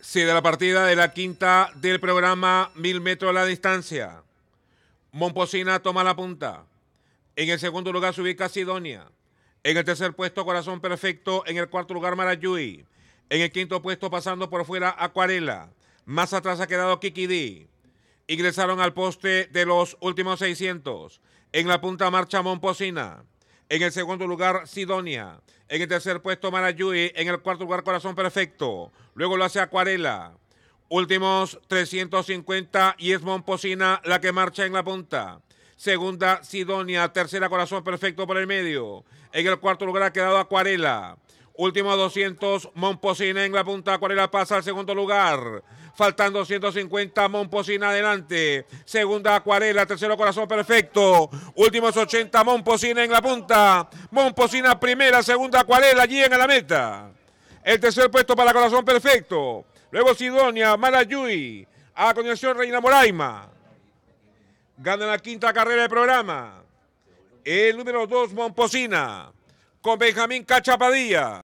Sí, de la partida de la quinta del programa Mil metros a la distancia. Momposina toma la punta. En el segundo lugar se ubica Sidonia. En el tercer puesto, Corazón Perfecto. En el cuarto lugar, Marayui. En el quinto puesto, pasando por fuera, Acuarela. Más atrás ha quedado Kikidi. Ingresaron al poste de los últimos 600. En la punta marcha Momposina. En el segundo lugar, Sidonia. En el tercer puesto, Marayui. En el cuarto lugar, Corazón Perfecto. Luego lo hace Acuarela. Últimos 350 y es Mompocina la que marcha en la punta. Segunda, Sidonia. Tercera, Corazón Perfecto por el medio. En el cuarto lugar ha quedado Acuarela. Último 200, monposina en la punta, Acuarela pasa al segundo lugar. Faltan 250, monposina adelante. Segunda Acuarela, tercero Corazón Perfecto. Últimos 80, monposina en la punta. monposina primera, segunda Acuarela, allí en la meta. El tercer puesto para Corazón Perfecto. Luego Sidonia, Malayui, A conexión Reina Moraima. Gana la quinta carrera del programa. El número 2, monposina Con Benjamín Cachapadilla.